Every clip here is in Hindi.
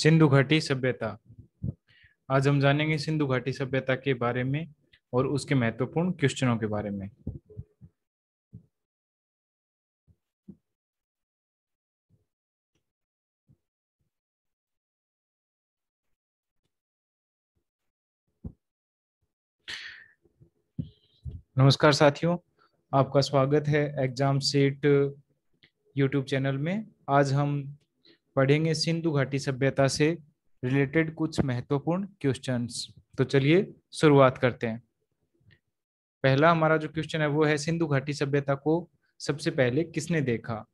सिंधु घाटी सभ्यता आज हम जानेंगे सिंधु घाटी सभ्यता के बारे में और उसके महत्वपूर्ण क्वेश्चनों के बारे में नमस्कार साथियों आपका स्वागत है एग्जाम सेट यूट्यूब चैनल में आज हम पढ़ेंगे सिंधु घाटी सभ्यता से रिलेटेड कुछ महत्वपूर्ण क्वेश्चंस तो चलिए शुरुआत करते हैं पहला हमारा जो क्वेश्चन है वो है सिंधु घाटी सभ्यता को सबसे पहले किसने देखा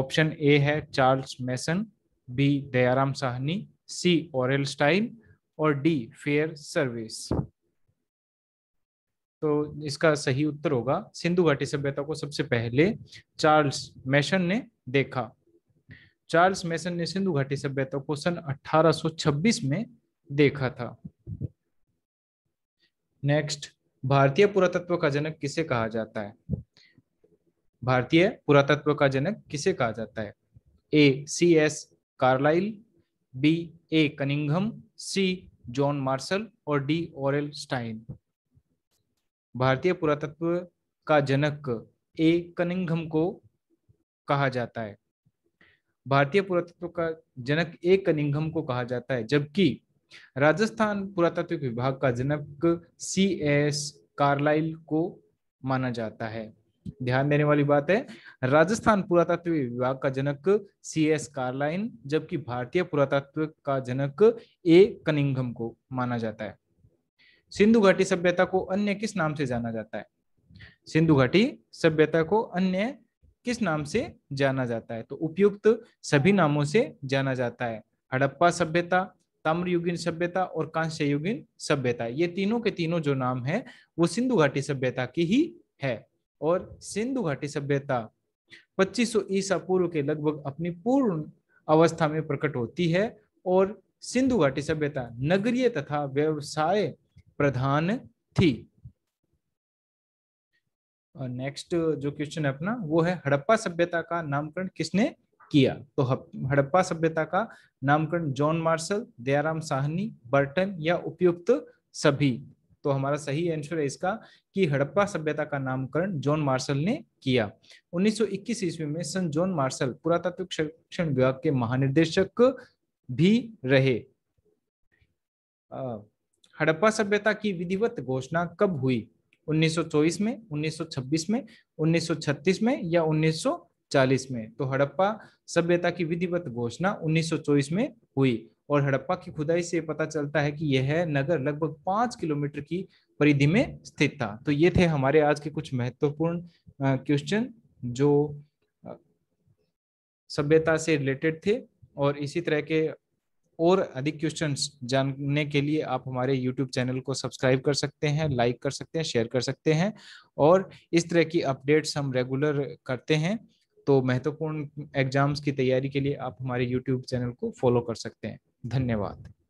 ऑप्शन ए है Charles Masson B Dayaram Sahni C Aurel Stein और डी फेयर सर्विस तो इसका सही उत्तर होगा सिंधु घाटी सभ्यता को सबसे पहले चार्ल्स मैशन ने देखा चार्ल्स मेसन ने सिंधु घाटी सभ्यता को सन 1826 में देखा था नेक्स्ट भारतीय पुरातत्व का जनक किसे कहा जाता है भारतीय पुरातत्व का जनक किसे कहा जाता है A C S Carlyle B A Cunningham C John Marshall और डी ओरल स्टाइन भारतीय पुरातत्व का जनक ए कनिंगम को कहा जाता है भारतीय पुरातत्व का जनक ए कनिंघम को कहा जाता है जबकि राजस्थान पुरातत्व विभाग का जनक सी एस कार्लाइल को माना जाता है ध्यान देने वाली बात है राजस्थान पुरातत्व विभाग का जनक सी एस कार्लाइन जबकि भारतीय पुरातत्व का जनक ए कनिंघम को माना जाता है सिंधु घाटी सभ्यता को अन्य किस नाम से जाना जाता है सिंधु घाटी सभ्यता को अन्य किस नाम से जाना जाता है तो उपयुक्त सभी नामों से जाना जाता है हड़प्पा सभ्यता ताम्रयुगीन सभ्यता और कांस्ययुगीन सभ्यता ये तीनों के तीनों जो नाम है वो सिंधु घाटी सभ्यता की ही है और सिंधु घाटी सभ्यता 2500 ईसा पूर्व के लगभग अपनी पूर्ण अवस्था में प्रकट होती है और सिंधु घाटी सभ्यता नगरीय तथा व्यवसाय प्रधान थी नेक्स्ट जो क्वेश्चन है अपना वो है हड़प्पा सभ्यता का नामकरण किसने किया तो हड़प्पा सभ्यता का नामकरण John Marshall Dayaram Sahni Burton या उपयुक्त सभी तो हमारा सही आंसर है इसका कि हड़प्पा सभ्यता का नामकरण जॉन मार्शल ने किया 1921 ईस्वी में सन जॉन मार्शल पुरातत्व शिक्षण विभाग के महानिदेशक भी रहे हड़प्पा सभ्यता की विधिवत घोषणा कब हुई 1924 में 1926 में 1936 में या 1940 में तो हड़प्पा सभ्यता की विधिवत घोषणा 1924 में हुई और हड़प्पा की खुदाई से पता चलता है कि यह नगर लगभग पांच किलोमीटर की परिधि में स्थित था तो ये थे हमारे आज के कुछ महत्वपूर्ण क्वेश्चन जो सभ्यता से रिलेटेड थे और इसी तरह के और अधिक क्वेश्चंस जानने के लिए आप हमारे यूट्यूब चैनल को सब्सक्राइब कर सकते हैं लाइक कर सकते हैं शेयर कर सकते हैं और इस तरह की अपडेट्स हम रेगुलर करते हैं तो महत्वपूर्ण एग्जाम्स की तैयारी के लिए आप हमारे यूट्यूब चैनल को फॉलो कर सकते हैं धन्यवाद